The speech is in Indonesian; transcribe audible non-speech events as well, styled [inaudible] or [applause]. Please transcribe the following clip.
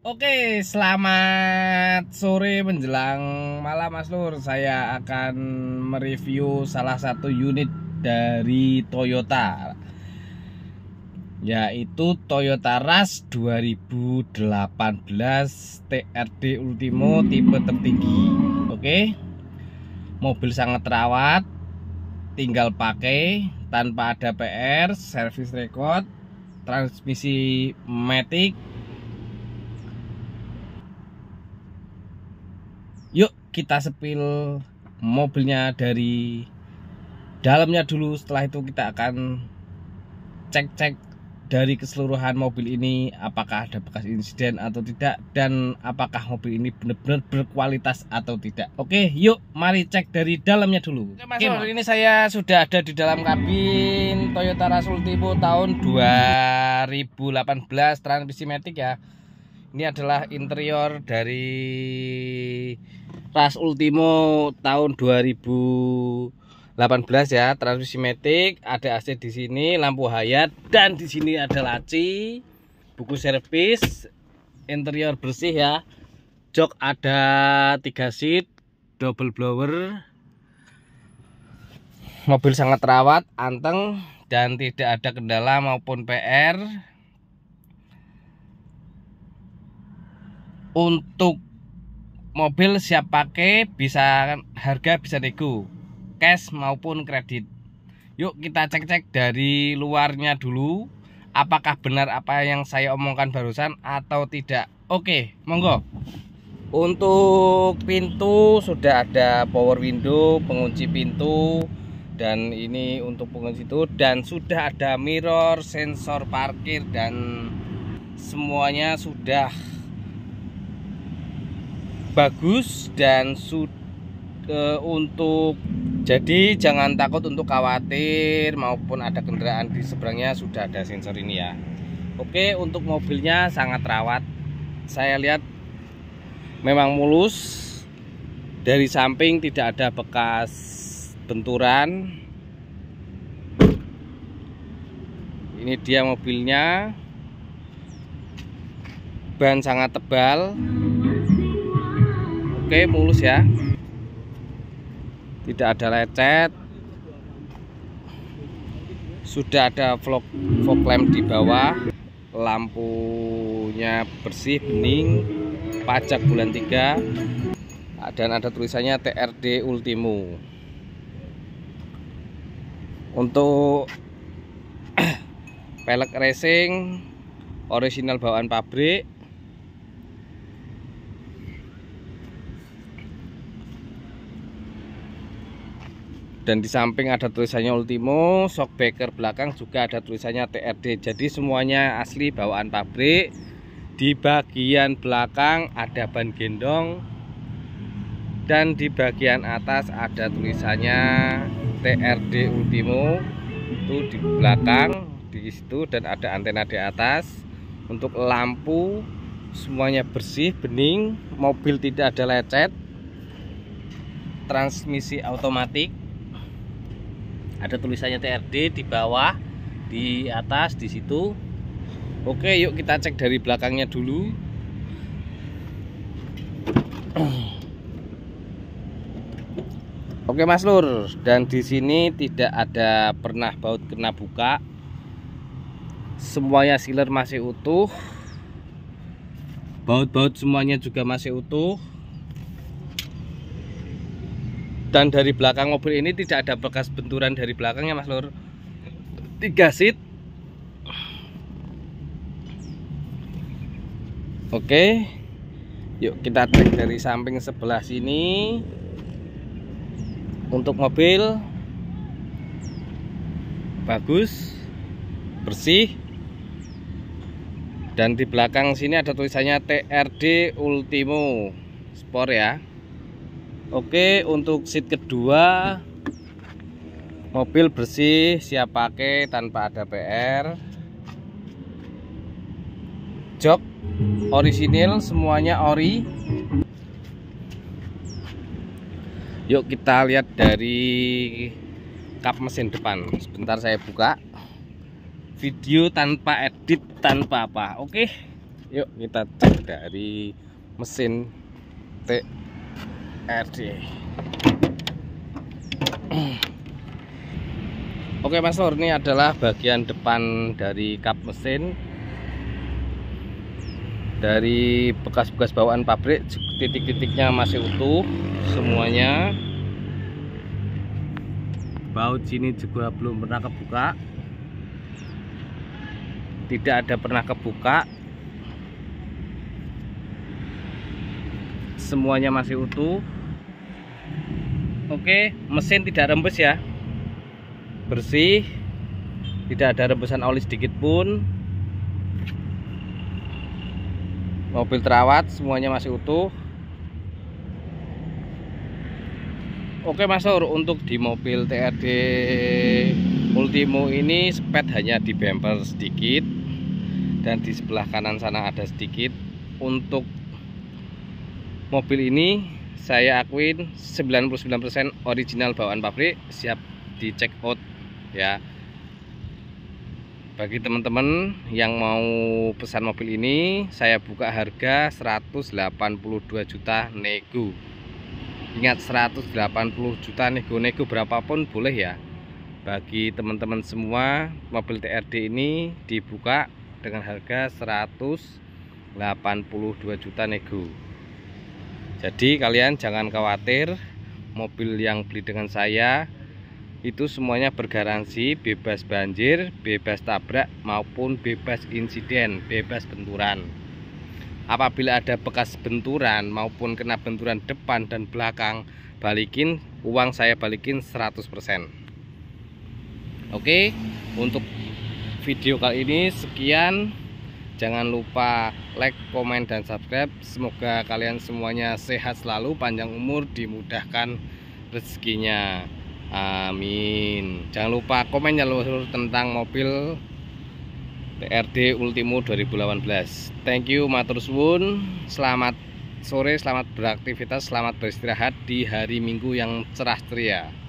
Oke, selamat sore menjelang malam Mas Lur. Saya akan mereview salah satu unit dari Toyota yaitu Toyota Rush 2018 TRD Ultimo tipe tertinggi. Oke. Mobil sangat terawat, tinggal pakai tanpa ada PR, service record, transmisi matic kita sepil mobilnya dari dalamnya dulu setelah itu kita akan cek-cek dari keseluruhan mobil ini apakah ada bekas insiden atau tidak dan apakah mobil ini benar-benar berkualitas atau tidak oke yuk mari cek dari dalamnya dulu oke, mas ini saya sudah ada di dalam kabin Toyota Rasul Tipo tahun 2018 transmisi matic ya ini adalah interior dari ras Ultimo tahun 2018 ya transmisi matic ada AC di sini lampu hayat dan di sini ada laci buku servis interior bersih ya jok ada 3 seat double blower mobil sangat terawat anteng dan tidak ada kendala maupun PR untuk mobil siap pakai bisa harga bisa nego cash maupun kredit yuk kita cek-cek dari luarnya dulu apakah benar apa yang saya omongkan barusan atau tidak oke monggo untuk pintu sudah ada power window pengunci pintu dan ini untuk pengunci itu dan sudah ada mirror sensor parkir dan semuanya sudah bagus dan sud e, untuk jadi jangan takut untuk khawatir maupun ada kendaraan di seberangnya sudah ada sensor ini ya Oke untuk mobilnya sangat rawat saya lihat memang mulus dari samping tidak ada bekas benturan ini dia mobilnya ban sangat tebal oke mulus ya tidak ada lecet sudah ada vlog fog lamp di bawah lampunya bersih bening pajak bulan 3 dan ada tulisannya TRD Ultimo untuk [clears throat] pelek racing original bawaan pabrik dan di samping ada tulisannya Ultimo shockbreaker belakang juga ada tulisannya TRD jadi semuanya asli bawaan pabrik di bagian belakang ada ban gendong dan di bagian atas ada tulisannya TRD Ultimo itu di belakang di situ dan ada antena di atas untuk lampu semuanya bersih bening mobil tidak ada lecet transmisi otomatis ada tulisannya TRD di bawah di atas di situ oke yuk kita cek dari belakangnya dulu [clears throat] Oke Mas Lur, dan di sini tidak ada pernah baut kena buka. Semuanya sealer masih utuh. Baut-baut semuanya juga masih utuh dan dari belakang mobil ini tidak ada bekas benturan dari belakangnya mas lur tiga seat oke yuk kita cek dari samping sebelah sini untuk mobil bagus bersih dan di belakang sini ada tulisannya TRD Ultimo Sport ya Oke untuk seat kedua Mobil bersih siap pakai tanpa ada PR Jok orisinil semuanya ori Yuk kita lihat dari kap mesin depan Sebentar saya buka Video tanpa edit tanpa apa Oke yuk kita cek dari mesin T RD. Oke Mas Nur, ini adalah bagian depan dari kap mesin. Dari bekas-bekas bawaan pabrik, titik-titiknya masih utuh semuanya. Baut sini juga belum pernah kebuka. Tidak ada pernah kebuka, semuanya masih utuh Oke, mesin tidak rembes ya. Bersih. Tidak ada rembesan oli sedikit pun. Mobil terawat, semuanya masih utuh. Oke Masur untuk di mobil TRD Ultimo ini spek hanya di bumper sedikit dan di sebelah kanan sana ada sedikit. Untuk mobil ini saya akuin 99% original bawaan pabrik siap di check out ya bagi teman-teman yang mau pesan mobil ini saya buka harga 182 juta nego ingat 180 juta nego-nego berapapun boleh ya bagi teman-teman semua mobil TRD ini dibuka dengan harga 182 juta nego jadi kalian jangan khawatir mobil yang beli dengan saya itu semuanya bergaransi bebas banjir, bebas tabrak maupun bebas insiden, bebas benturan. Apabila ada bekas benturan maupun kena benturan depan dan belakang, balikin uang saya balikin 100%. Oke, untuk video kali ini sekian Jangan lupa like, komen, dan subscribe. Semoga kalian semuanya sehat selalu, panjang umur, dimudahkan rezekinya. Amin. Jangan lupa komen ya lur tentang mobil TRD Ultimo 2018. Thank you matur suwun. Selamat sore, selamat beraktivitas, selamat beristirahat di hari Minggu yang cerah ceria.